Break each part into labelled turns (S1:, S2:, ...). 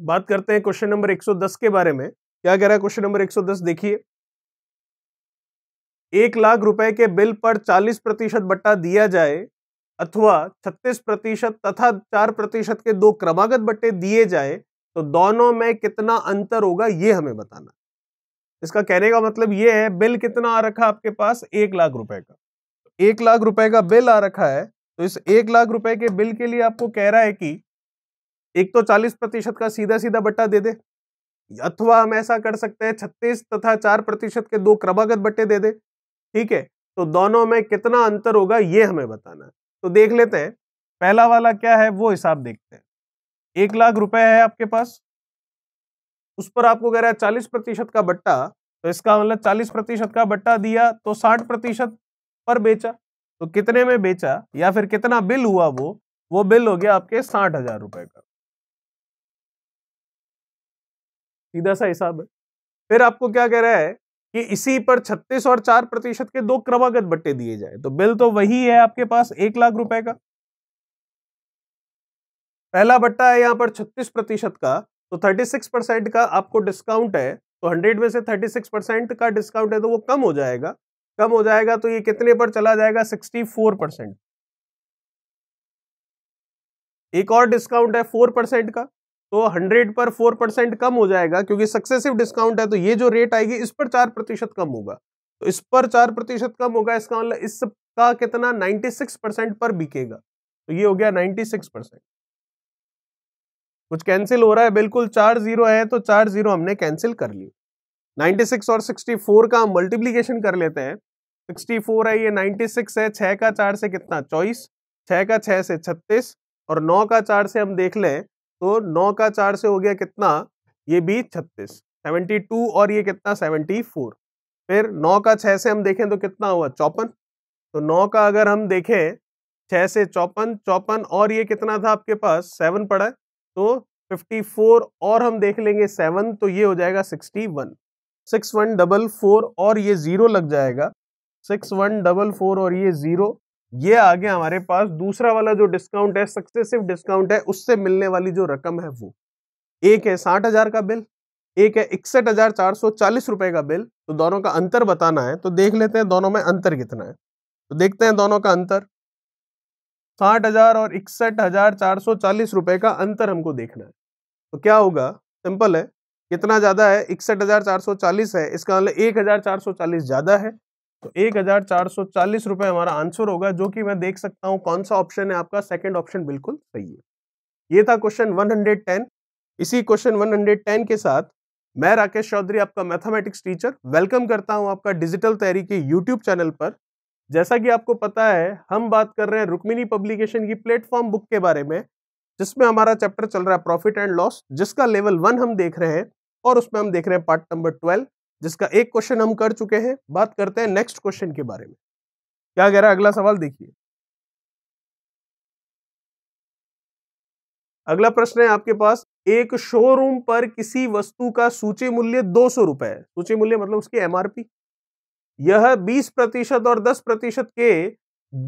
S1: बात करते हैं क्वेश्चन नंबर 110 के बारे में क्या कह रहा है क्वेश्चन नंबर 110 देखिए एक लाख रुपए के बिल पर 40 प्रतिशत बट्टा दिया जाए अथवा 36 प्रतिशत तथा 4 प्रतिशत के दो क्रमागत बट्टे दिए जाए तो दोनों में कितना अंतर होगा ये हमें बताना इसका कहने का मतलब ये है बिल कितना आ रखा आपके पास एक लाख रुपए का एक लाख रुपए का बिल आ रखा है तो इस एक लाख रुपए के बिल के लिए आपको कह रहा है कि एक तो 40 प्रतिशत का सीधा सीधा बट्टा दे दे अथवा हम ऐसा कर सकते हैं 36 तथा 4 प्रतिशत के दो क्रमागत बट्टे दे दे ठीक है तो दोनों में कितना अंतर होगा ये हमें बताना है तो देख लेते हैं पहला वाला क्या है वो हिसाब देखते हैं एक लाख रुपए है आपके पास उस पर आपको कह रहा है चालीस प्रतिशत का बट्टा तो इसका मतलब चालीस प्रतिशत का बट्टा दिया तो साठ प्रतिशत पर बेचा तो कितने में बेचा या फिर कितना बिल हुआ वो वो बिल हो गया आपके साठ हजार रुपए का सीधा सा हिसाब है फिर आपको क्या कह रहा है कि इसी पर 36 और 4 प्रतिशत के दो क्रमागत बट्टे दिए जाए तो बिल तो वही है आपके पास एक लाख रुपए का पहला बट्टा है यहां पर 36 प्रतिशत का तो 36 परसेंट का आपको डिस्काउंट है तो 100 में से 36 परसेंट का डिस्काउंट है तो वो कम हो जाएगा कम हो जाएगा तो ये कितने पर चला जाएगा 64 परसेंट एक और डिस्काउंट है 4 परसेंट का तो 100 पर 4 परसेंट कम हो जाएगा क्योंकि सक्सेसिव डिस्काउंट है तो ये जो रेट आएगी इस पर चार प्रतिशत कम होगा तो इस पर चार प्रतिशत कम होगा इसका मतलब इसका कितना 96 परसेंट पर बिकेगा तो ये हो गया 96 परसेंट कुछ कैंसिल हो रहा है बिल्कुल चार जीरो है तो चार जीरो हमने कैंसिल कर लिए 96 और 64 का मल्टीप्लीकेशन कर लेते हैं सिक्सटी है ये नाइन्टी है छः का चार से कितना चौबीस छः का छः से छत्तीस और नौ का चार से हम देख लें तो नौ का चार से हो गया कितना ये भी छत्तीस सेवेंटी टू और ये कितना सेवेंटी फोर फिर नौ का छः से हम देखें तो कितना हुआ चौपन तो नौ का अगर हम देखें छः से चौपन चौपन और ये कितना था आपके पास सेवन पड़ा तो फिफ्टी फोर और हम देख लेंगे सेवन तो ये हो जाएगा sixty one six one double four और ये ज़ीरो लग जाएगा सिक्स वन डबल फोर और ये ज़ीरो ये आ गया हमारे पास दूसरा वाला जो डिस्काउंट है सक्सेसिव डिस्काउंट है उससे मिलने वाली जो रकम है वो एक है साठ हजार का बिल एक है इकसठ हजार चार सौ चालीस रुपए का बिल तो दोनों का अंतर बताना है तो देख लेते हैं दोनों में अंतर कितना है तो देखते हैं दोनों का अंतर साठ हजार और इकसठ हजार चार सौ चालीस रुपए का अंतर हमको देखना है तो क्या होगा सिंपल है कितना ज्यादा है इकसठ हजार चार सौ चालीस है इसका मतलब एक हजार चार सौ चालीस ज्यादा है तो एक हजार चार सौ चालीस रुपए हमारा आंसर होगा जो कि मैं देख सकता हूँ कौन सा ऑप्शन है आपका सेकंड ऑप्शन बिल्कुल सही है ये था क्वेश्चन 110 इसी क्वेश्चन 110 के साथ मैं राकेश चौधरी आपका मैथमेटिक्स टीचर वेलकम करता हूं आपका डिजिटल तैयारी के यूट्यूब चैनल पर जैसा कि आपको पता है हम बात कर रहे हैं रुक्मिनी पब्लिकेशन की प्लेटफॉर्म बुक के बारे में जिसमें हमारा चैप्टर चल रहा है प्रॉफिट एंड लॉस जिसका लेवल वन हम देख रहे हैं और उसमें हम देख रहे हैं पार्ट नंबर ट्वेल्व जिसका एक क्वेश्चन हम कर चुके हैं बात करते हैं नेक्स्ट क्वेश्चन के बारे में क्या कह रहा है अगला सवाल देखिए अगला प्रश्न है आपके पास एक शोरूम पर किसी वस्तु का सूची मूल्य दो सौ रुपए है सूची मूल्य मतलब उसकी एमआरपी यह बीस प्रतिशत और दस प्रतिशत के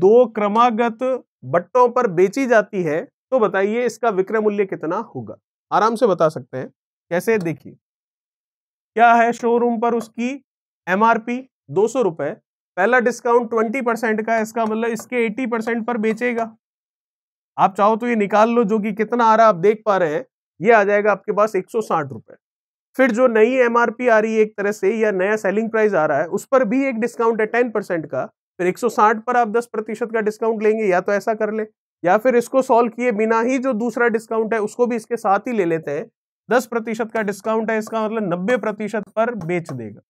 S1: दो क्रमागत बट्टों पर बेची जाती है तो बताइए इसका विक्रय मूल्य कितना होगा आराम से बता सकते हैं कैसे देखिए क्या है शोरूम पर उसकी एम आर पी दो सौ रुपए पहला डिस्काउंट ट्वेंटी परसेंट का इसका मतलब इसके एट्टी परसेंट पर बेचेगा आप चाहो तो ये निकाल लो जो कि कितना आ रहा है आप देख पा रहे हैं ये आ जाएगा आपके पास एक सौ साठ रुपए फिर जो नई एम आर पी आ रही है एक तरह से या नया सेलिंग प्राइस आ रहा है उस पर भी एक डिस्काउंट है टेन परसेंट का फिर 160 पर आप 10 प्रतिशत का डिस्काउंट लेंगे या तो ऐसा कर ले या फिर इसको सॉल्व किए बिना ही जो दूसरा डिस्काउंट है उसको भी इसके साथ ही ले लेते हैं दस प्रतिशत का डिस्काउंट है इसका मतलब नब्बे प्रतिशत पर बेच देगा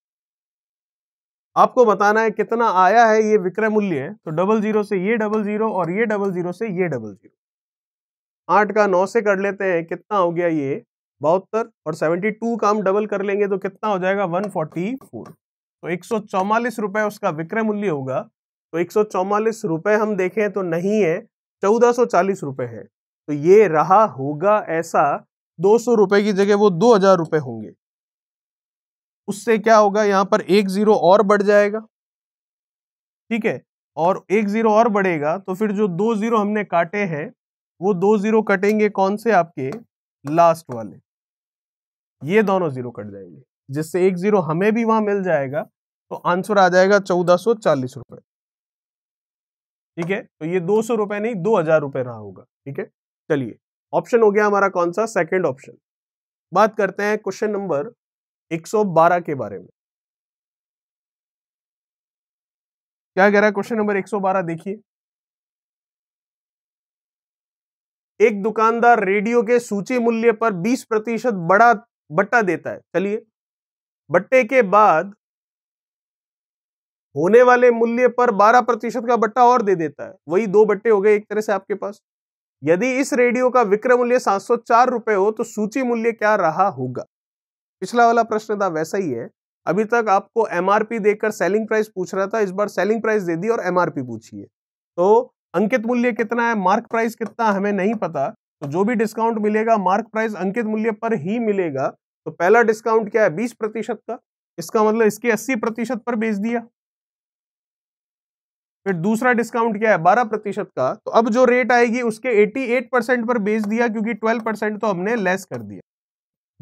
S1: आपको बताना है कितना आया है ये विक्रय मूल्य है तो डबल जीरो से ये डबल जीरो और ये डबल जीरो से ये डबल जीरो आठ का नौ से कर लेते हैं कितना हो गया ये बहत्तर और सेवेंटी टू का हम डबल कर लेंगे तो कितना हो जाएगा वन फोर्टी फोर तो एक सौ चौवालीस रुपए उसका विक्रय मूल्य होगा तो एक सौ चौवालीस रुपए हम देखें तो नहीं है चौदह सौ चालीस रुपए है तो ये रहा होगा ऐसा दो सौ रुपए की जगह वो दो हजार रुपए होंगे उससे क्या होगा यहाँ पर एक जीरो और बढ़ जाएगा ठीक है और एक जीरो और बढ़ेगा तो फिर जो दो जीरो हमने काटे हैं वो दो जीरो कटेंगे कौन से आपके लास्ट वाले ये दोनों जीरो कट जाएंगे जिससे एक जीरो हमें भी वहां मिल जाएगा तो आंसर आ जाएगा चौदह सौ चालीस रुपए ठीक है तो ये दो सौ रुपए नहीं दो हजार रुपए रहा होगा ठीक है चलिए ऑप्शन हो गया हमारा कौन सा सेकंड ऑप्शन बात करते हैं क्वेश्चन नंबर 112 के बारे में क्या कह रहा है क्वेश्चन नंबर 112 देखिए एक दुकानदार रेडियो के सूची मूल्य पर 20 प्रतिशत बड़ा बट्टा देता है चलिए बट्टे के बाद होने वाले मूल्य पर 12 प्रतिशत का बट्टा और दे देता है वही दो बट्टे हो गए एक तरह से आपके पास यदि इस रेडियो का विक्रय मूल्य सात सौ चार हो तो सूची मूल्य क्या रहा होगा पिछला वाला प्रश्न था वैसा ही है अभी तक आपको एमआरपी देकर सेलिंग प्राइस पूछ रहा था इस बार सेलिंग प्राइस दे दी और एमआरपी पूछिए तो अंकित मूल्य कितना है मार्क प्राइस कितना हमें नहीं पता तो जो भी डिस्काउंट मिलेगा मार्क प्राइस अंकित मूल्य पर ही मिलेगा तो पहला डिस्काउंट क्या है बीस प्रतिशत का इसका मतलब इसके अस्सी प्रतिशत पर बेच दिया फिर दूसरा डिस्काउंट क्या है बारह प्रतिशत का तो अब जो रेट आएगी उसके एट्टी एट परसेंट पर बेच दिया क्योंकि ट्वेल्व परसेंट तो हमने लेस कर दिया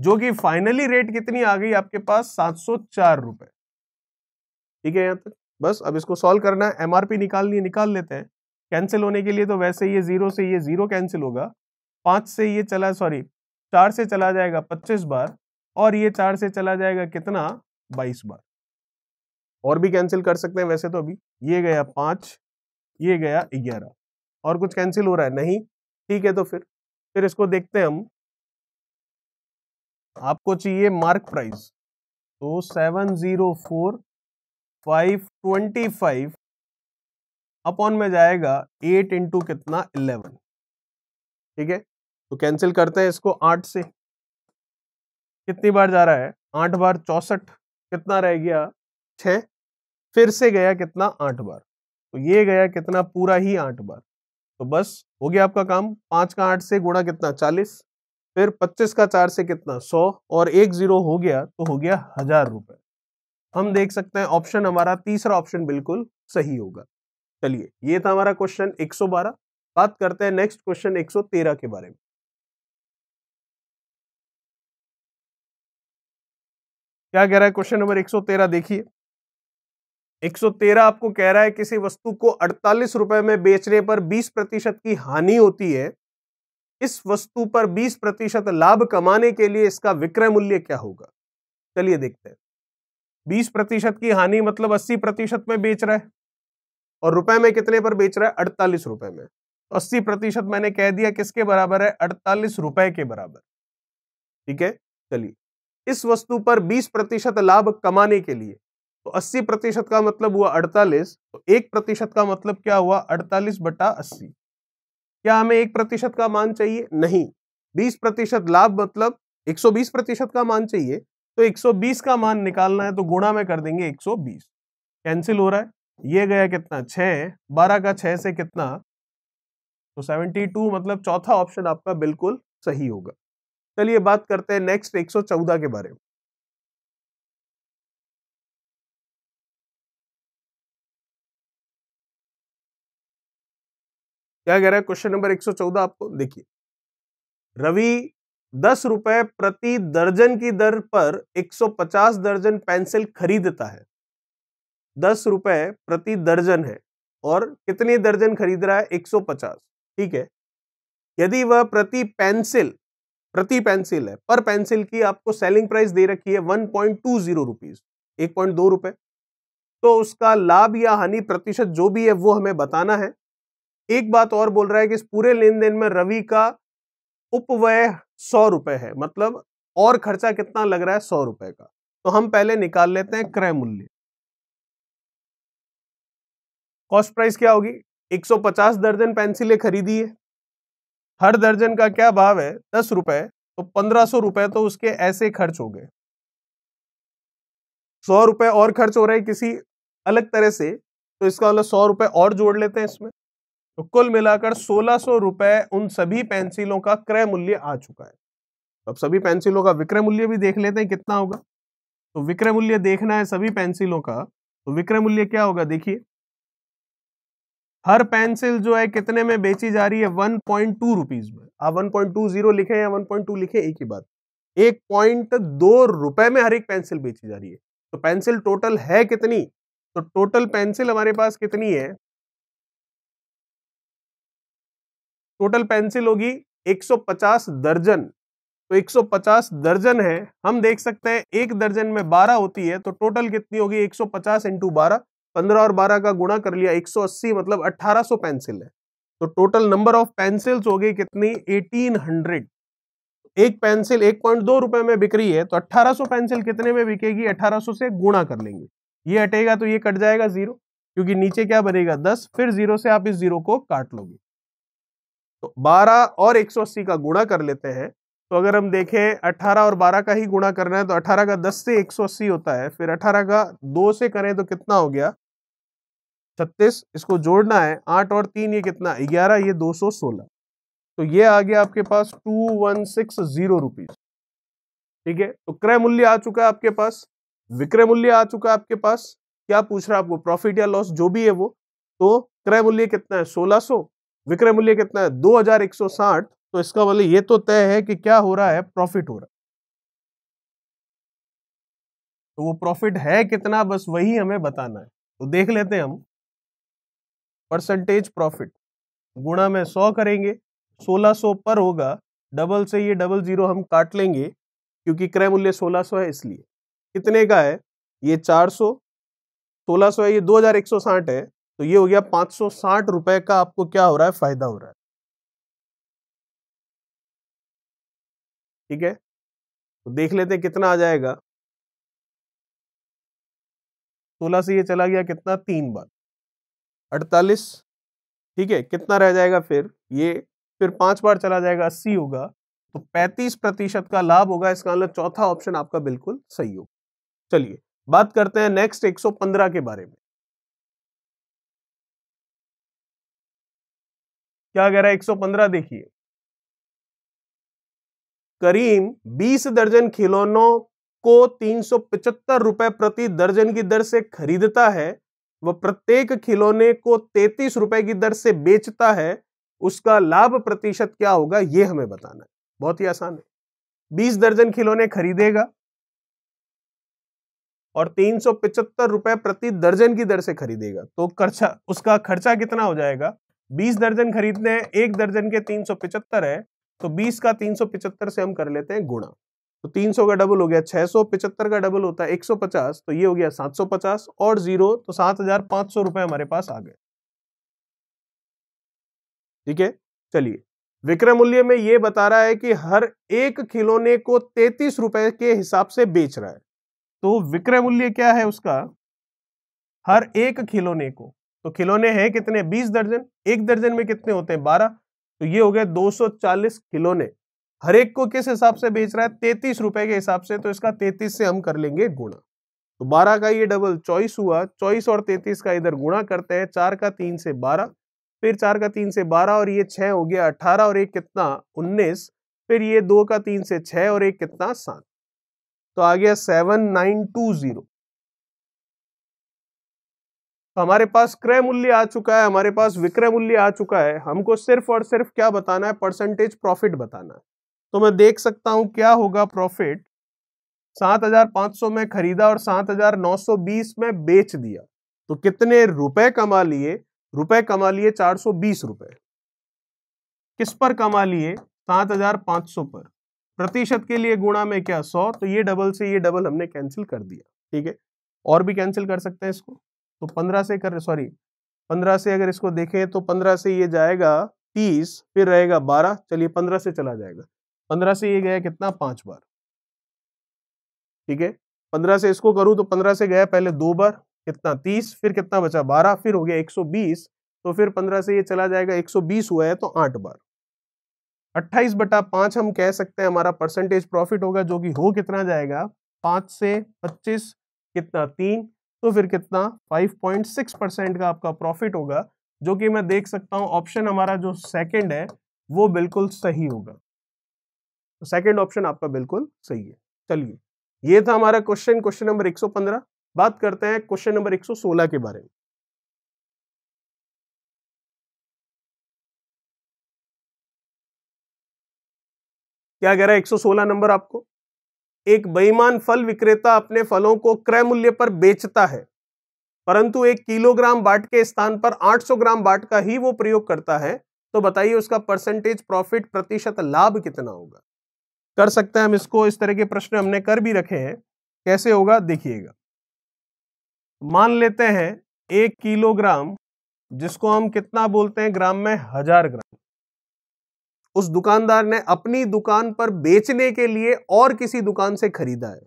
S1: जो कि फाइनली रेट कितनी आ गई आपके पास सात सौ चार रुपए ठीक है यहाँ तक बस अब इसको सॉल्व करना है एमआरपी निकालनी है निकाल लेते हैं कैंसिल होने के लिए तो वैसे ये जीरो से ये जीरो कैंसिल होगा पाँच से ये चला सॉरी चार से चला जाएगा पच्चीस बार और ये चार से चला जाएगा कितना बाईस बार और भी कैंसिल कर सकते हैं वैसे तो अभी ये गया पांच ये गया ग्यारह और कुछ कैंसिल हो रहा है नहीं ठीक है तो फिर फिर इसको देखते हैं हम आपको चाहिए मार्क प्राइस तो seven zero four five twenty five upon में जाएगा एट इंटू कितना इलेवन ठीक है तो कैंसिल करते हैं इसको आठ से कितनी बार जा रहा है आठ बार चौसठ कितना रह गया छः फिर से गया कितना आठ बार तो ये गया कितना पूरा ही आठ बार तो बस हो गया आपका काम पांच का आठ से गुणा कितना चालीस फिर पच्चीस का चार से कितना सौ और एक जीरो हो गया तो हो गया हजार रुपए हम देख सकते हैं ऑप्शन हमारा तीसरा ऑप्शन बिल्कुल सही होगा चलिए ये था हमारा क्वेश्चन 112 बात करते हैं नेक्स्ट क्वेश्चन 113 के बारे में क्या कह रहा है क्वेश्चन नंबर 113 देखिए 113 आपको कह रहा है किसी वस्तु को अड़तालीस रुपए में बेचने पर 20 प्रतिशत की हानि होती है इस वस्तु पर 20 प्रतिशत लाभ कमाने के लिए इसका विक्रय मूल्य क्या होगा चलिए देखते हैं 20 प्रतिशत की हानि मतलब 80 प्रतिशत में बेच रहा है और रुपए में कितने पर बेच रहा है अड़तालीस रुपए में तो अस्सी प्रतिशत मैंने कह दिया किसके बराबर है अड़तालीस रुपए के बराबर ठीक है चलिए इस वस्तु पर 20 प्रतिशत लाभ कमाने के लिए तो 80 प्रतिशत का मतलब हुआ 48 तो एक प्रतिशत का मतलब क्या हुआ 48 बटा 80 क्या हमें एक प्रतिशत का मान चाहिए नहीं 20 प्रतिशत लाभ मतलब 120 प्रतिशत का मान चाहिए तो 120 का मान निकालना है तो गुणा में कर देंगे 120 कैंसिल हो रहा है ये गया कितना 6 12 का 6 से कितना तो 72 मतलब चौथा ऑप्शन आपका बिल्कुल सही होगा चलिए बात करते हैं नेक्स्ट एक के बारे में क्या कह रहा है क्वेश्चन नंबर 114 आपको देखिए रवि दस रुपए प्रति दर्जन की दर पर 150 दर्जन पेंसिल खरीदता है दस रुपए प्रति दर्जन है और कितने दर्जन खरीद रहा है 150 ठीक है यदि वह प्रति पेंसिल प्रति पेंसिल है पर पेंसिल की आपको सेलिंग प्राइस दे रखी है one point two zero rupees एक पॉइंट दो रुपए तो उसका लाभ या हानि प्रतिशत जो भी है वो हमें बताना है एक बात और बोल रहा है कि इस पूरे लेन देन में रवि का उपव्यय सौ रुपए है मतलब और खर्चा कितना लग रहा है सौ रुपए का तो हम पहले निकाल लेते हैं क्रय मूल्य कॉस्ट प्राइस क्या होगी 150 दर्जन पेंसिलें खरीदी है हर दर्जन का क्या भाव है दस रुपए तो पंद्रह सौ रुपए तो उसके ऐसे खर्च हो गए सौ रुपए और खर्च हो रहे किसी अलग तरह से तो इसका मतलब सौ रुपए और जोड़ लेते हैं इसमें तो कुल मिलाकर सोलह सौ रुपए उन सभी पेंसिलों का क्रय मूल्य आ चुका है तो अब सभी पेंसिलों का विक्रय मूल्य भी देख लेते हैं कितना होगा तो विक्रय मूल्य देखना है सभी पेंसिलों का तो विक्रय मूल्य क्या होगा देखिए हर पेंसिल जो है कितने में बेची जा रही है वन पॉइंट टू रुपीज में आप वन पॉइंट टू जीरो लिखे या वन पॉइंट टू लिखे एक ही बात एक पॉइंट दो रुपए में हर एक पेंसिल बेची जा रही है तो पेंसिल टोटल है कितनी तो टोटल पेंसिल हमारे पास कितनी है टोटल पेंसिल होगी 150 दर्जन तो 150 दर्जन है हम देख सकते हैं एक दर्जन में 12 होती है तो टोटल कितनी होगी 150 सौ पचास इंटू बारह और 12 का गुणा कर लिया 180 मतलब 1800 पेंसिल है तो टोटल नंबर ऑफ पेंसिल्स हो गई कितनी 1800 एक पेंसिल 1.2 रुपए में बिक रही है तो 1800 पेंसिल कितने में बिकेगी 1800 से गुणा कर लेंगे ये हटेगा तो ये कट जाएगा जीरो क्योंकि नीचे क्या बनेगा दस फिर जीरो से आप इस जीरो को काट लोगे तो 12 और 180 का गुणा कर लेते हैं तो अगर हम देखें 18 और 12 का ही गुणा करना है तो 18 का 10 से 180 होता है फिर 18 का 2 से करें तो कितना हो गया 36 इसको जोड़ना है 8 और 3 ये कितना 11 ये 216 तो ये आ गया आपके पास two one six zero rupees ठीक है तो क्रय मूल्य आ चुका है आपके पास विक्रय मूल्य आ चुका है आपके पास क्या पूछ रहा है आपको प्रॉफिट या लॉस जो भी है वो तो क्रय मूल्य कितना है सोलह सो विक्रय मूल्य कितना है 2160 तो इसका मतलब ये तो तय है कि क्या हो रहा है प्रॉफिट हो रहा है तो वो प्रॉफिट है कितना बस वही हमें बताना है तो देख लेते हैं हम परसेंटेज प्रॉफिट गुणा में सौ करेंगे सोलह सौ पर होगा डबल से ये डबल जीरो हम काट लेंगे क्योंकि क्रय मूल्य सोलह सौ है इसलिए कितने का है ये चार सौ सोलह सौ है ये दो हजार एक सौ साठ है तो ये हो गया पांच सौ साठ रुपए का आपको क्या हो रहा है फायदा हो रहा है ठीक है तो देख लेते हैं कितना आ जाएगा सोलह से ये चला गया कितना तीन बार अड़तालीस ठीक है कितना रह जाएगा फिर ये फिर पांच बार चला जाएगा अस्सी होगा तो पैंतीस प्रतिशत का लाभ होगा इसका मतलब चौथा ऑप्शन आपका बिल्कुल सही होगा चलिए बात करते हैं नेक्स्ट 115 के बारे में क्या कह रहा है 115 देखिए करीम 20 दर्जन खिलौनों को तीन रुपए प्रति दर्जन की दर से खरीदता है वह प्रत्येक खिलौने को तैतीस रुपए की दर से बेचता है उसका लाभ प्रतिशत क्या होगा यह हमें बताना है बहुत ही आसान है बीस दर्जन खिलौने खरीदेगा और तीन रुपए प्रति दर्जन की दर से खरीदेगा तो खर्चा उसका खर्चा कितना हो जाएगा बीस दर्जन खरीदने हैं एक दर्जन के तीन सौ पिचहत्तर है तो बीस का तीन सौ पिचहत्तर से हम कर लेते हैं गुणा तो तीन सौ का डबल हो गया छह सौ पिचहत्तर का डबल होता है एक सौ पचास तो ये हो गया सात सौ पचास और जीरो तो सात हजार पांच सौ रुपए हमारे पास आ गए ठीक है चलिए विक्रम मूल्य में ये बता रहा है कि हर एक खिलौने को तैतीस रुपए के हिसाब से बेच रहा है तो विक्रय मूल्य क्या है उसका हर एक खिलौने को तो खिलौने हैं कितने बीस दर्जन एक दर्जन में कितने होते हैं बारह तो ये हो गया 240 खिलौने हर एक को किस हिसाब से बेच रहा है तैतीस रुपए के हिसाब से तो इसका तैतीस से हम कर लेंगे गुणा तो बारह का ये डबल चॉइस हुआ चॉइस और तैतीस का इधर गुणा करते हैं चार का तीन से बारह फिर चार का तीन से बारह और ये छह हो गया अठारह और एक कितना उन्नीस फिर ये दो का तीन से छः और एक कितना सात तो आ गया सेवन नाइन टू जीरो तो हमारे पास क्रय मूल्य आ चुका है हमारे पास विक्रय मूल्य आ चुका है हमको सिर्फ और सिर्फ क्या बताना है परसेंटेज प्रॉफिट बताना है तो मैं देख सकता हूं क्या होगा प्रॉफिट 7,500 में खरीदा और 7,920 में बेच दिया तो कितने रुपए कमा लिए रुपए कमा लिए बीस रुपए किस पर कमा लिए 7,500 पर प्रतिशत के लिए गुणा में क्या 100 तो ये डबल से ये डबल हमने कैंसिल कर दिया ठीक है और भी कैंसिल कर सकते हैं इसको तो पंद्रह से कर सॉरी पंद्रह से अगर इसको देखें तो पंद्रह से ये जाएगा तीस फिर रहेगा बारह चलिए पंद्रह से चला जाएगा पंद्रह से ये गया कितना पांच बार ठीक है पंद्रह से इसको करूं तो पंद्रह से गया पहले दो बार कितना तीस फिर कितना बचा बारह फिर हो गया एक सौ बीस तो फिर पंद्रह से ये चला जाएगा एक सौ बीस हुआ है तो आठ बार अट्ठाईस बटा पांच हम कह सकते हैं हमारा परसेंटेज प्रॉफिट होगा जो कि हो कितना जाएगा पांच से पच्चीस कितना तीन तो फिर कितना 5.6 परसेंट का आपका प्रॉफिट होगा जो कि मैं देख सकता हूं ऑप्शन हमारा जो सेकंड है वो बिल्कुल सही होगा तो सेकंड ऑप्शन आपका बिल्कुल सही है चलिए ये था हमारा क्वेश्चन क्वेश्चन नंबर 115 बात करते हैं क्वेश्चन नंबर 116 के बारे में क्या कह रहा है 116 नंबर आपको एक बेईमान फल विक्रेता अपने फलों को क्रय मूल्य पर बेचता है परंतु एक किलोग्राम बाट के स्थान पर 800 ग्राम बाट का ही वो प्रयोग करता है तो बताइए उसका परसेंटेज प्रॉफिट प्रतिशत लाभ कितना होगा कर सकते हैं हम इसको इस तरह के प्रश्न हमने कर भी रखे हैं कैसे होगा देखिएगा मान लेते हैं एक किलोग्राम जिसको हम कितना बोलते हैं ग्राम में हजार ग्राम उस दुकानदार ने अपनी दुकान पर बेचने के लिए और किसी दुकान से खरीदा है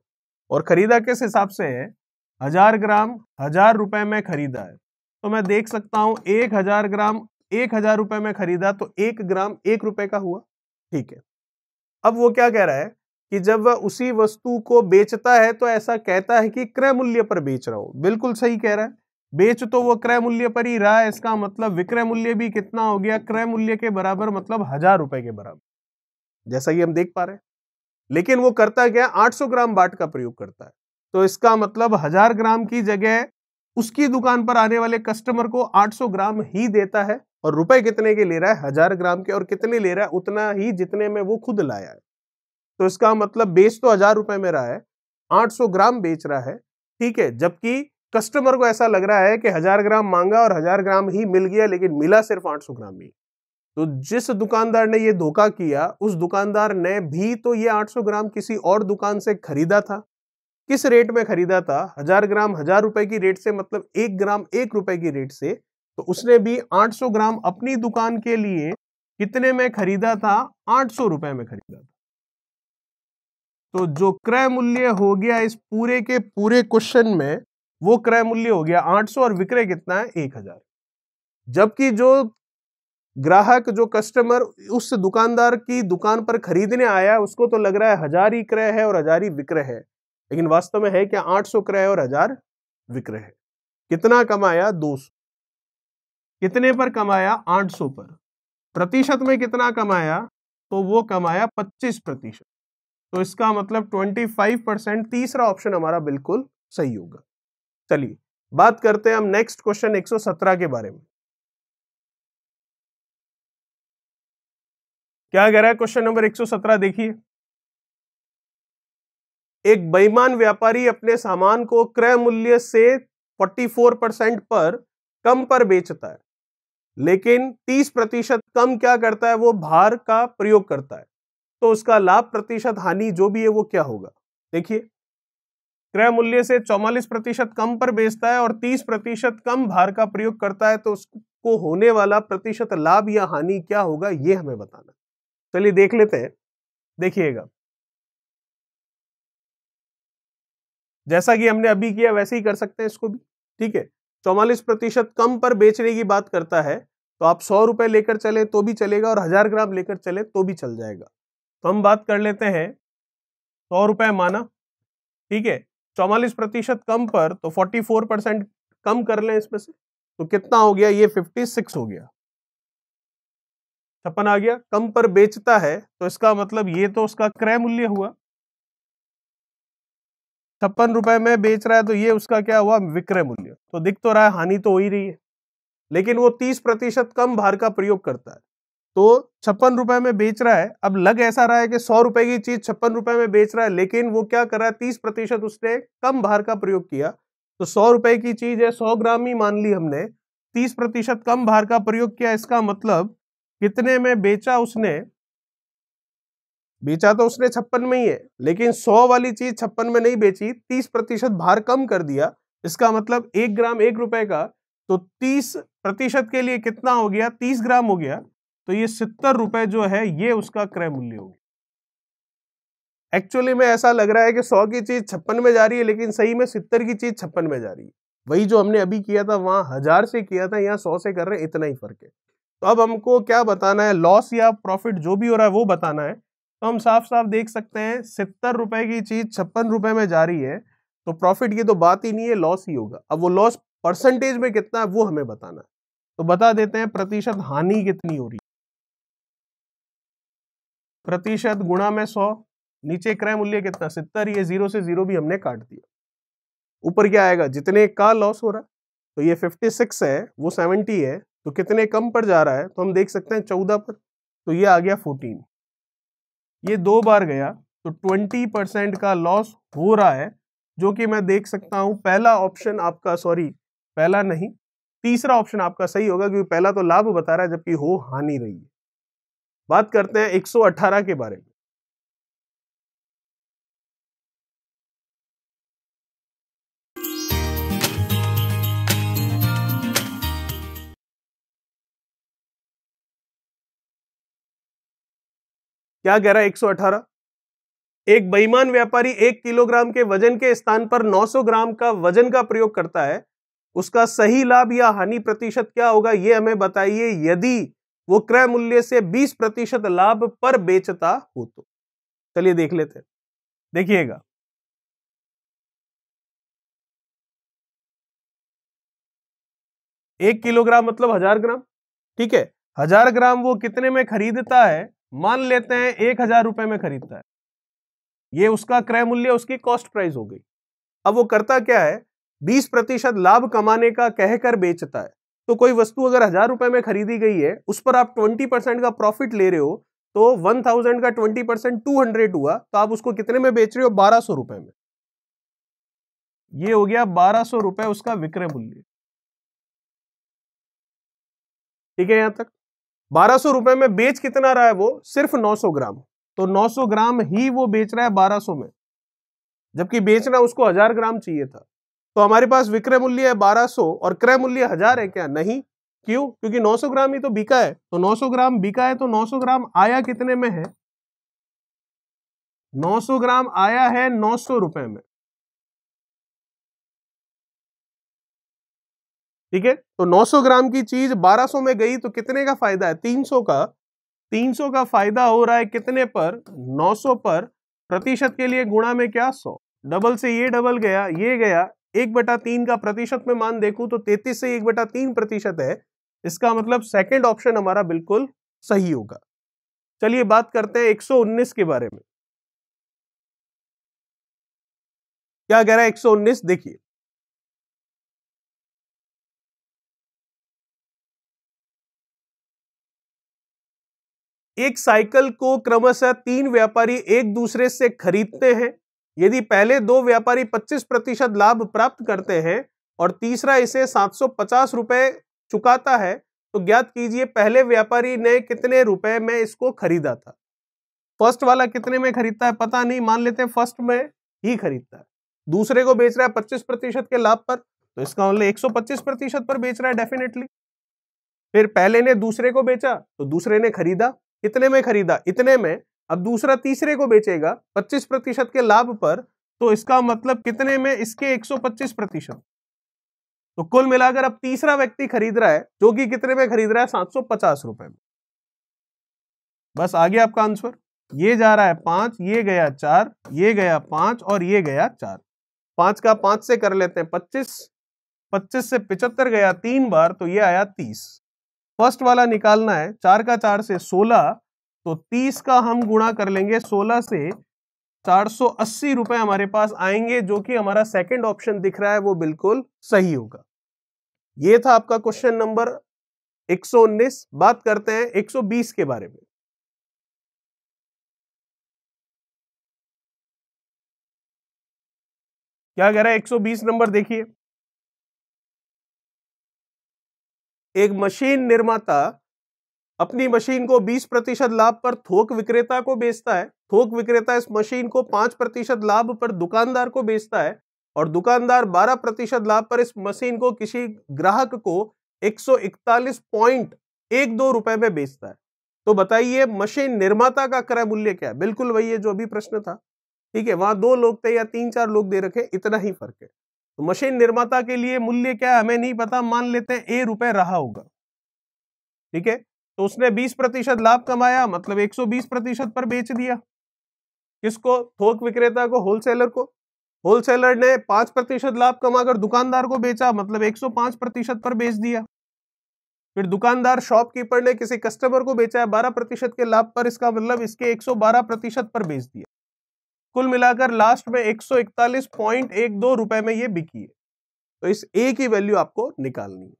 S1: और खरीदा किस हिसाब से है हजार ग्राम हजार रुपए में खरीदा है तो मैं देख सकता हूं एक हजार ग्राम एक हजार रुपए में खरीदा तो एक ग्राम एक रुपए का हुआ ठीक है अब वो क्या कह रहा है कि जब वह उसी वस्तु को बेचता है तो ऐसा कहता है कि क्रय मूल्य पर बेच रहा हूं बिल्कुल सही कह रहा है बेच तो वो क्रय मूल्य पर ही रहा है इसका मतलब विक्रय मूल्य भी कितना हो गया क्रय मूल्य के बराबर मतलब हजार रुपए के बराबर जैसा कि हम देख पा रहे लेकिन वो करता क्या 800 ग्राम बाट का प्रयोग करता है तो इसका मतलब हजार ग्राम की जगह उसकी दुकान पर आने वाले कस्टमर को 800 ग्राम ही देता है और रुपए कितने के ले रहा है हजार ग्राम के और कितने ले रहा है उतना ही जितने में वो खुद लाया है तो इसका मतलब बेच तो हजार रुपए में रहा है सौ ग्राम बेच रहा है ठीक है जबकि कस्टमर को ऐसा लग रहा है कि हजार ग्राम मांगा और हजार ग्राम ही मिल गया लेकिन मिला सिर्फ आठ सौ ग्राम ही तो जिस दुकानदार ने ये धोखा किया उस दुकानदार ने भी तो ये 800 ग्राम किसी और दुकान से खरीदा था किस रेट में खरीदा था हजार ग्राम हजार रुपए की रेट से मतलब एक ग्राम एक रुपए की रेट से तो उसने भी 800 ग्राम अपनी दुकान के लिए कितने में खरीदा था आठ सौ रुपए में खरीदा था तो जो क्रय मूल्य हो गया इस पूरे के पूरे क्वेश्चन में वो क्रय मूल्य हो गया 800 और विक्रय कितना है 1000 जबकि जो ग्राहक जो कस्टमर उस दुकानदार की दुकान पर खरीदने आया उसको तो लग रहा है हजार ही क्रय है और हजार ही विक्रय है लेकिन वास्तव में है क्या 800 क्रय और हजार विक्रय है कितना कमाया 200 कितने पर कमाया 800 पर प्रतिशत में कितना कमाया तो वो कमाया 25 प्रतिशत तो इसका मतलब 25 परसेंट तीसरा ऑप्शन हमारा बिल्कुल सही होगा चलिए बात करते हैं हम नेक्स्ट क्वेश्चन 117 के बारे में क्या कह रहा है क्वेश्चन नंबर 117 देखिए एक बेईमान व्यापारी अपने सामान को क्रय मूल्य से 44 परसेंट पर कम पर बेचता है लेकिन 30 प्रतिशत कम क्या करता है वो भार का प्रयोग करता है तो उसका लाभ प्रतिशत हानि जो भी है वो क्या होगा देखिए क्रय मूल्य से चौवालीस प्रतिशत कम पर बेचता है और तीस प्रतिशत कम भार का प्रयोग करता है तो उसको होने वाला प्रतिशत लाभ या हानि क्या होगा ये हमें बताना चलिए देख लेते हैं देखिएगा जैसा कि हमने अभी किया वैसे ही कर सकते हैं इसको भी ठीक है चौवालीस प्रतिशत कम पर बेचने की बात करता है तो आप सौ रुपए लेकर चले तो भी चलेगा और हजार ग्राम लेकर चले तो भी चल जाएगा तो हम बात कर लेते हैं सौ रुपए माना ठीक है चौवालीस प्रतिशत कम पर तो 44 परसेंट कम कर लें इसमें से तो कितना हो गया ये 56 हो गया छप्पन आ गया कम पर बेचता है तो इसका मतलब ये तो उसका क्रय मूल्य हुआ छप्पन रुपए में बेच रहा है तो ये उसका क्या हुआ विक्रय मूल्य तो दिख तो रहा है हानि तो हो ही रही है लेकिन वो तीस प्रतिशत कम भार का प्रयोग करता है तो छप्पन रुपए में बेच रहा है अब लग ऐसा रहा है कि सौ रुपए की चीज छप्पन रुपए में बेच रहा है लेकिन वो क्या कर रहा है तीस प्रतिशत उसने कम भार का प्रयोग किया तो सौ रुपए की चीज है सौ ग्राम ही मान ली हमने तीस प्रतिशत कम भार का प्रयोग किया इसका मतलब कितने में बेचा उसने बेचा तो उसने छप्पन में ही है लेकिन सौ वाली चीज छप्पन में नहीं बेची तीस प्रतिशत भार कम कर दिया इसका मतलब एक ग्राम एक रुपए का तो तीस प्रतिशत के लिए कितना हो गया तीस ग्राम हो गया तो ये सितर रुपए जो है ये उसका क्रय मूल्य होगी एक्चुअली में ऐसा लग रहा है कि सौ की चीज छप्पन में जा रही है लेकिन सही में सितर की चीज छप्पन में जा रही है वही जो हमने अभी किया था वहां हजार से किया था यहाँ सौ से कर रहे हैं इतना ही फर्क है तो अब हमको क्या बताना है लॉस या प्रॉफिट जो भी हो रहा है वो बताना है तो हम साफ साफ देख सकते हैं सितर रुपए की चीज छप्पन रुपए में जा रही है तो प्रॉफिट की तो बात ही नहीं है लॉस ही होगा अब वो लॉस परसेंटेज में कितना है वो हमें बताना है तो बता देते हैं प्रतिशत हानि कितनी हो रही है प्रतिशत गुणा में सौ नीचे क्रय मूल्य कितना सितर ये जीरो से जीरो भी हमने काट दिया ऊपर क्या आएगा जितने का लॉस हो रहा है तो ये फिफ्टी सिक्स है वो सेवेंटी है तो कितने कम पर जा रहा है तो हम देख सकते हैं चौदह पर तो ये आ गया फोर्टीन ये दो बार गया तो ट्वेंटी परसेंट का लॉस हो रहा है जो कि मैं देख सकता हूँ पहला ऑप्शन आपका सॉरी पहला नहीं तीसरा ऑप्शन आपका सही होगा क्योंकि पहला तो लाभ बता रहा है जबकि हो हानि रही है बात करते हैं 118 के बारे में क्या कह रहा है 118 एक बेईमान व्यापारी एक किलोग्राम के वजन के स्थान पर 900 ग्राम का वजन का प्रयोग करता है उसका सही लाभ या हानि प्रतिशत क्या होगा ये हमें बताइए यदि वो क्रय मूल्य से 20 प्रतिशत लाभ पर बेचता हो तो चलिए देख लेते हैं देखिएगा एक किलोग्राम मतलब हजार ग्राम ठीक है हजार ग्राम वो कितने में खरीदता है मान लेते हैं एक हजार रुपए में खरीदता है ये उसका क्रय मूल्य उसकी कॉस्ट प्राइस हो गई अब वो करता क्या है बीस प्रतिशत लाभ कमाने का कहकर बेचता है तो कोई वस्तु अगर हजार रुपए में खरीदी गई है उस पर आप ट्वेंटी परसेंट का प्रॉफिट ले रहे हो तो वन थाउजेंड का ट्वेंटी परसेंट टू हंड्रेड हुआ तो आप उसको कितने में बेच रहे हो बारह सौ रुपए में ये हो गया बारह सौ रुपए उसका विक्रय मूल्य ठीक है यहां तक बारह सौ रुपए में बेच कितना रहा है वो सिर्फ नौ सौ ग्राम तो नौ सौ ग्राम ही वो बेच रहा है बारह सौ में जबकि बेचना उसको हजार ग्राम चाहिए था तो हमारे पास विक्रय मूल्य है 1200 और क्रय मूल्य हजार है क्या नहीं क्यों क्योंकि 900 ग्राम ही तो बिका है तो 900 ग्राम बिका है तो 900 ग्राम आया कितने में है 900 ग्राम आया है नौ सौ रुपए में ठीक है तो 900 ग्राम की चीज 1200 में गई तो कितने का फायदा है 300 का 300 का फायदा हो रहा है कितने पर 900 पर प्रतिशत के लिए गुणा में क्या 100 डबल से ये डबल गया ये गया एक बटा तीन का प्रतिशत में मान देखूं तो तैतीस से एक बटा तीन प्रतिशत है इसका मतलब सेकंड ऑप्शन हमारा बिल्कुल सही होगा चलिए बात करते हैं 119 के बारे में क्या कह रहा है 119 देखिए एक साइकिल को क्रमशः तीन व्यापारी एक दूसरे से खरीदते हैं यदि पहले दो व्यापारी 25 प्रतिशत लाभ प्राप्त करते हैं और तीसरा इसे सात सौ चुकाता है तो ज्ञात कीजिए पहले व्यापारी ने कितने रुपए में इसको खरीदा था फर्स्ट वाला कितने में खरीदता है पता नहीं मान लेते हैं फर्स्ट में ही खरीदता है दूसरे को बेच रहा है पच्चीस प्रतिशत के लाभ पर तो इसका मतलब एक सौ पच्चीस प्रतिशत पर बेच रहा है डेफिनेटली फिर पहले ने दूसरे को बेचा तो दूसरे ने खरीदा कितने में खरीदा इतने में अब दूसरा तीसरे को बेचेगा 25 प्रतिशत के लाभ पर तो इसका मतलब कितने में इसके 125 प्रतिशत तो कुल मिलाकर अब तीसरा व्यक्ति खरीद रहा है जो कि कितने में खरीद रहा है सात सौ पचास रुपए में बस आ गया आपका आंसर ये जा रहा है पांच ये गया चार ये गया पांच और ये गया चार पांच का पांच से कर लेते हैं पच्चीस पच्चीस से पिछहत्तर गया तीन बार तो ये आया तीस फर्स्ट वाला निकालना है चार का चार से सोलह तो 30 का हम गुणा कर लेंगे 16 से चार रुपए हमारे पास आएंगे जो कि हमारा सेकंड ऑप्शन दिख रहा है वो बिल्कुल सही होगा ये था आपका क्वेश्चन नंबर 119 बात करते हैं 120 के बारे में क्या कह रहा है 120 नंबर देखिए एक मशीन निर्माता अपनी मशीन को 20 प्रतिशत लाभ पर थोक विक्रेता को बेचता है थोक विक्रेता इस मशीन को 5 प्रतिशत लाभ पर दुकानदार को बेचता है और दुकानदार 12 प्रतिशत लाभ पर इस मशीन को किसी ग्राहक को इकतालीस पॉइंट एक दो रुपए में बेचता है तो बताइए मशीन निर्माता का क्रय मूल्य क्या है बिल्कुल वही है जो अभी प्रश्न था ठीक है वहां दो लोग थे या तीन चार लोग दे रखे इतना ही फर्क है तो मशीन निर्माता के लिए मूल्य क्या है हमें नहीं पता मान लेते हैं ए रुपए रहा होगा ठीक है तो उसने 20 प्रतिशत लाभ कमाया मतलब 120 प्रतिशत पर बेच दिया किसको थोक विक्रेता को होलसेलर को होलसेलर ने 5 प्रतिशत लाभ कमाकर दुकानदार को बेचा मतलब 105 प्रतिशत पर बेच दिया फिर दुकानदार शॉपकीपर ने किसी कस्टमर को बेचा है बारह प्रतिशत के लाभ पर इसका मतलब इसके एक प्रतिशत पर बेच दिया कुल मिलाकर लास्ट में एक रुपए में ये बिकी है तो इस ए की वैल्यू आपको निकालनी है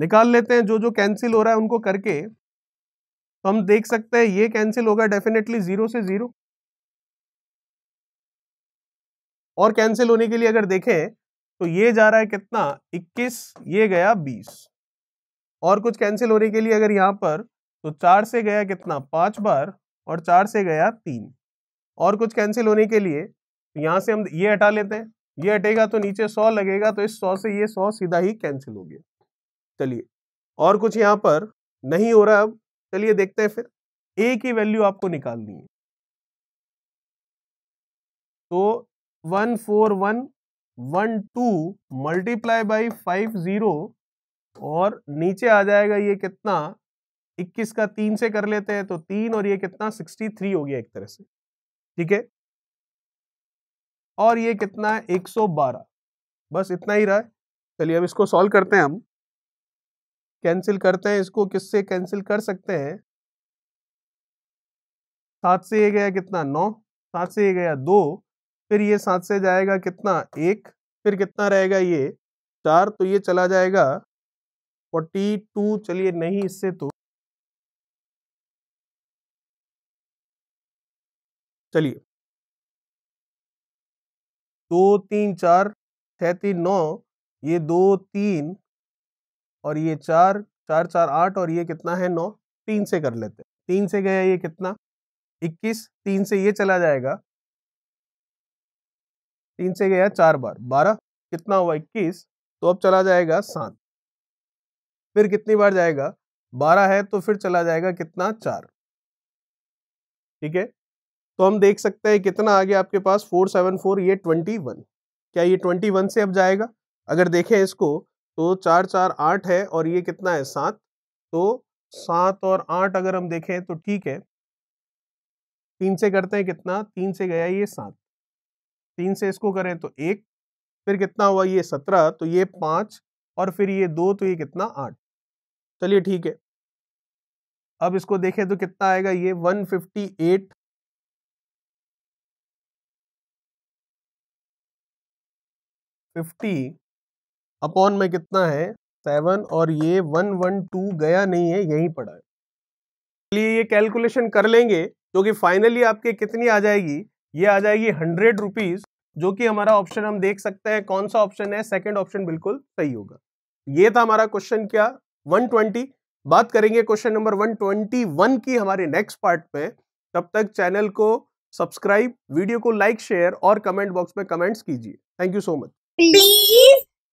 S1: निकाल लेते हैं जो जो कैंसिल हो रहा है उनको करके तो हम देख सकते हैं ये कैंसिल होगा डेफिनेटली जीरो से जीरो और कैंसिल होने के लिए अगर देखें तो ये जा रहा है कितना 21 ये गया 20 और कुछ कैंसिल होने के लिए अगर यहाँ पर तो चार से गया कितना पांच बार और चार से गया तीन और कुछ कैंसिल होने के लिए तो यहाँ से हम ये हटा लेते हैं ये हटेगा तो नीचे सौ लगेगा तो इस सौ से ये सौ सीधा ही कैंसिल हो गया चलिए और कुछ यहाँ पर नहीं हो रहा अब चलिए देखते हैं फिर ए की वैल्यू आपको निकालनी है तो one four one one two multiply by five zero और नीचे आ जाएगा ये कितना इक्कीस का तीन से कर लेते हैं तो तीन और ये कितना सिक्सटी थ्री हो गया एक तरह से ठीक है और ये कितना है एक सौ बारह बस इतना ही रहा है चलिए अब इसको सॉल्व करते हैं हम कैंसिल करते हैं इसको किससे कैंसिल कर सकते हैं सात से ये गया कितना नौ सात से ये गया दो फिर ये सात से जाएगा कितना एक फिर कितना रहेगा ये चार तो ये चला जाएगा फोर्टी टू चलिए नहीं इससे तो चलिए दो तीन चार छ तीन नौ ये दो तीन और ये चार चार चार आठ और ये कितना है नौ तीन से कर लेते हैं तीन से गया ये कितना इक्कीस तीन से ये चला जाएगा तीन से गया चार बार बारह कितना हुआ इक्कीस तो अब चला जाएगा सात फिर कितनी बार जाएगा बारह है तो फिर चला जाएगा कितना चार ठीक है तो हम देख सकते हैं कितना आ गया आपके पास फोर सेवन फोर ये ट्वेंटी वन क्या ये ट्वेंटी वन से अब जाएगा अगर देखें इसको तो चार चार आठ है और ये कितना है सात तो सात और आठ अगर हम देखें तो ठीक है तीन से करते हैं कितना तीन से गया ये सात तीन से इसको करें तो एक फिर कितना हुआ ये सत्रह तो ये पाँच और फिर ये दो तो ये कितना आठ चलिए ठीक है अब इसको देखें तो कितना आएगा ये one fifty eight fifty upon में कितना है सेवन और ये वन वन टू गया नहीं है यहीं पड़ा है इसलिए ये कैलकुलेशन कर लेंगे जो कि फाइनली आपके कितनी आ जाएगी ये आ जाएगी हंड्रेड रुपीज़ जो कि हमारा ऑप्शन हम देख सकते हैं कौन सा ऑप्शन है सेकंड ऑप्शन बिल्कुल सही होगा ये था हमारा क्वेश्चन क्या 120 बात करेंगे क्वेश्चन नंबर 121 की हमारे नेक्स्ट पार्ट में तब तक चैनल को सब्सक्राइब वीडियो को लाइक शेयर और कमेंट बॉक्स में कमेंट्स कीजिए thank you so much please